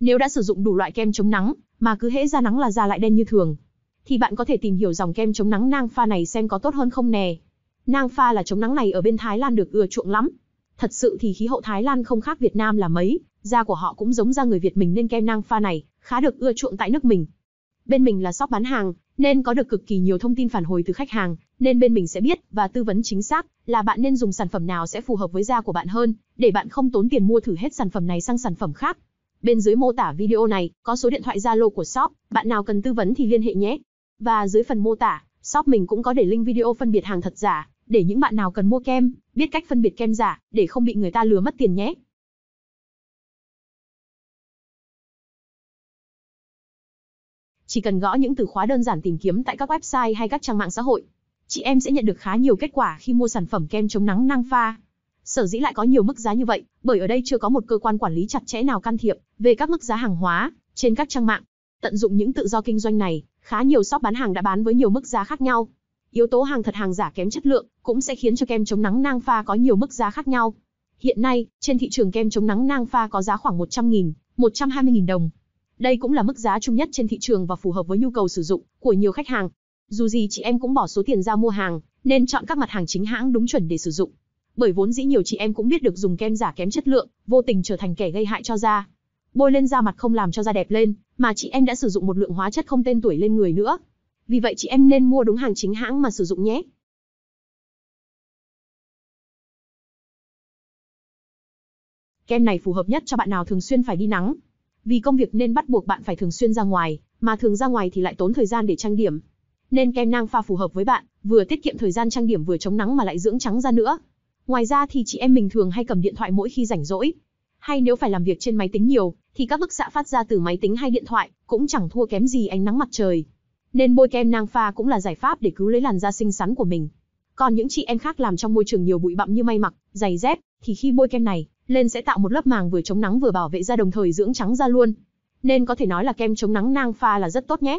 Nếu đã sử dụng đủ loại kem chống nắng, mà cứ hễ ra nắng là da lại đen như thường, thì bạn có thể tìm hiểu dòng kem chống nắng nang pha này xem có tốt hơn không nè. Nang pha là chống nắng này ở bên Thái Lan được ưa chuộng lắm. Thật sự thì khí hậu Thái Lan không khác Việt Nam là mấy, da của họ cũng giống da người Việt mình nên kem nang pha này khá được ưa chuộng tại nước mình. Bên mình là shop bán hàng, nên có được cực kỳ nhiều thông tin phản hồi từ khách hàng, nên bên mình sẽ biết và tư vấn chính xác là bạn nên dùng sản phẩm nào sẽ phù hợp với da của bạn hơn, để bạn không tốn tiền mua thử hết sản phẩm này sang sản phẩm khác. Bên dưới mô tả video này có số điện thoại Zalo của shop, bạn nào cần tư vấn thì liên hệ nhé. Và dưới phần mô tả, shop mình cũng có để link video phân biệt hàng thật giả, để những bạn nào cần mua kem, biết cách phân biệt kem giả, để không bị người ta lừa mất tiền nhé. Chỉ cần gõ những từ khóa đơn giản tìm kiếm tại các website hay các trang mạng xã hội, chị em sẽ nhận được khá nhiều kết quả khi mua sản phẩm kem chống nắng năng Pha. Sở dĩ lại có nhiều mức giá như vậy, bởi ở đây chưa có một cơ quan quản lý chặt chẽ nào can thiệp về các mức giá hàng hóa trên các trang mạng. Tận dụng những tự do kinh doanh này, khá nhiều shop bán hàng đã bán với nhiều mức giá khác nhau. Yếu tố hàng thật hàng giả kém chất lượng cũng sẽ khiến cho kem chống nắng nang pha có nhiều mức giá khác nhau. Hiện nay, trên thị trường kem chống nắng nang pha có giá khoảng 100.000, 120.000 đồng. Đây cũng là mức giá chung nhất trên thị trường và phù hợp với nhu cầu sử dụng của nhiều khách hàng. Dù gì chị em cũng bỏ số tiền ra mua hàng, nên chọn các mặt hàng chính hãng đúng chuẩn để sử dụng. Bởi vốn dĩ nhiều chị em cũng biết được dùng kem giả kém chất lượng, vô tình trở thành kẻ gây hại cho da. Bôi lên da mặt không làm cho da đẹp lên, mà chị em đã sử dụng một lượng hóa chất không tên tuổi lên người nữa. Vì vậy chị em nên mua đúng hàng chính hãng mà sử dụng nhé. Kem này phù hợp nhất cho bạn nào thường xuyên phải đi nắng. Vì công việc nên bắt buộc bạn phải thường xuyên ra ngoài, mà thường ra ngoài thì lại tốn thời gian để trang điểm. Nên kem nang pha phù hợp với bạn, vừa tiết kiệm thời gian trang điểm vừa chống nắng mà lại dưỡng trắng da nữa. Ngoài ra thì chị em mình thường hay cầm điện thoại mỗi khi rảnh rỗi. Hay nếu phải làm việc trên máy tính nhiều, thì các bức xạ phát ra từ máy tính hay điện thoại cũng chẳng thua kém gì ánh nắng mặt trời. Nên bôi kem nang pha cũng là giải pháp để cứu lấy làn da xinh xắn của mình. Còn những chị em khác làm trong môi trường nhiều bụi bặm như may mặc, giày dép, thì khi bôi kem này, lên sẽ tạo một lớp màng vừa chống nắng vừa bảo vệ da đồng thời dưỡng trắng da luôn. Nên có thể nói là kem chống nắng nang pha là rất tốt nhé.